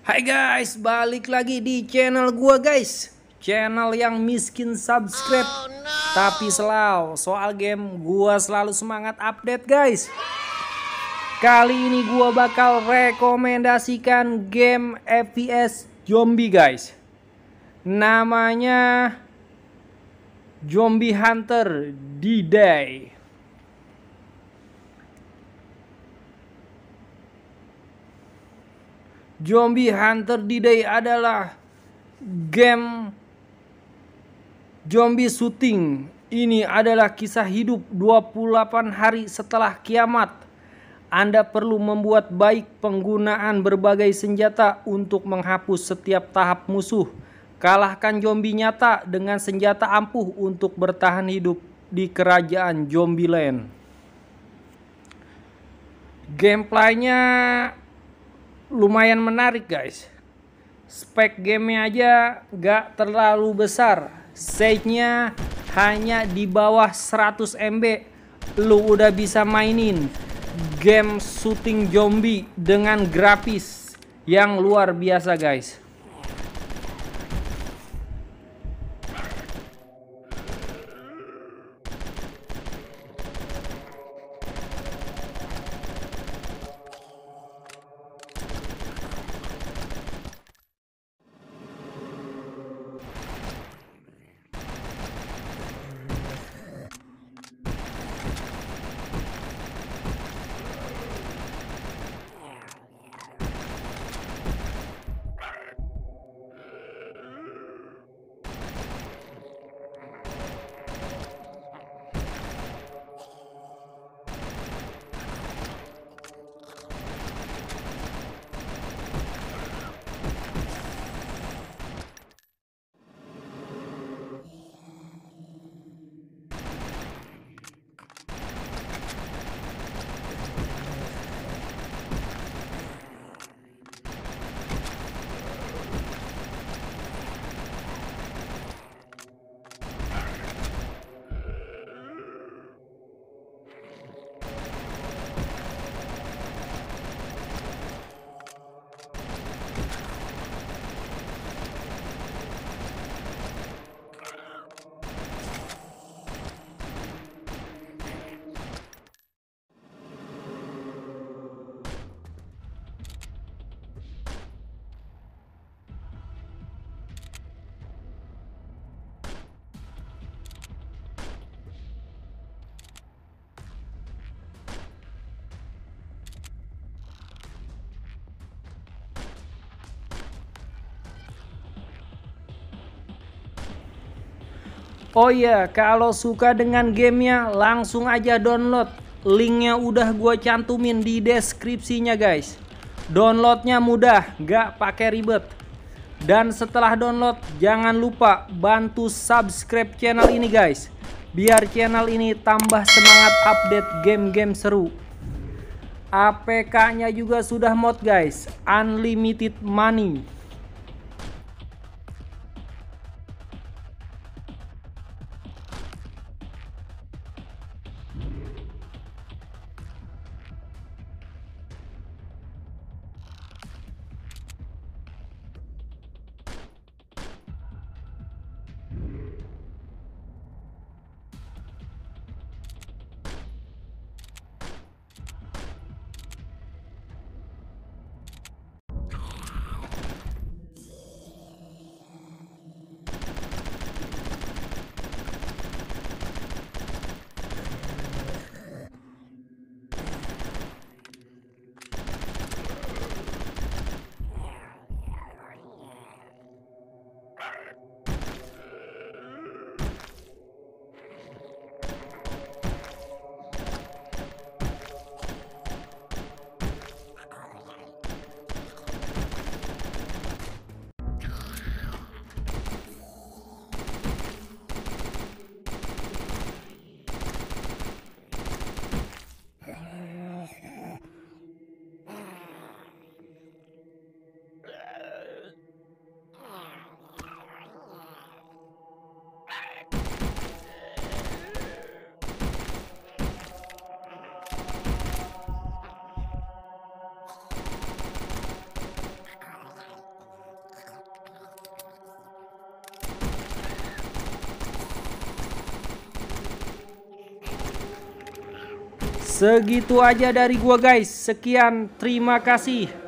Hai guys, balik lagi di channel gua guys. Channel yang miskin subscribe oh, no. tapi selalu soal game gua selalu semangat update guys. Kali ini gua bakal rekomendasikan game FPS zombie guys. Namanya Zombie Hunter D-Day. Zombie Hunter D-Day adalah game zombie shooting. Ini adalah kisah hidup 28 hari setelah kiamat. Anda perlu membuat baik penggunaan berbagai senjata untuk menghapus setiap tahap musuh. Kalahkan zombie nyata dengan senjata ampuh untuk bertahan hidup di kerajaan Zombieland. Gameplaynya lumayan menarik guys spek gamenya aja gak terlalu besar size-nya hanya di bawah 100 MB lu udah bisa mainin game shooting zombie dengan grafis yang luar biasa guys Oh iya, kalau suka dengan gamenya langsung aja download. Linknya udah gue cantumin di deskripsinya guys. Downloadnya mudah, gak pakai ribet. Dan setelah download, jangan lupa bantu subscribe channel ini guys. Biar channel ini tambah semangat update game-game seru. APK-nya juga sudah mod guys, unlimited money. Segitu aja dari gua guys. Sekian, terima kasih.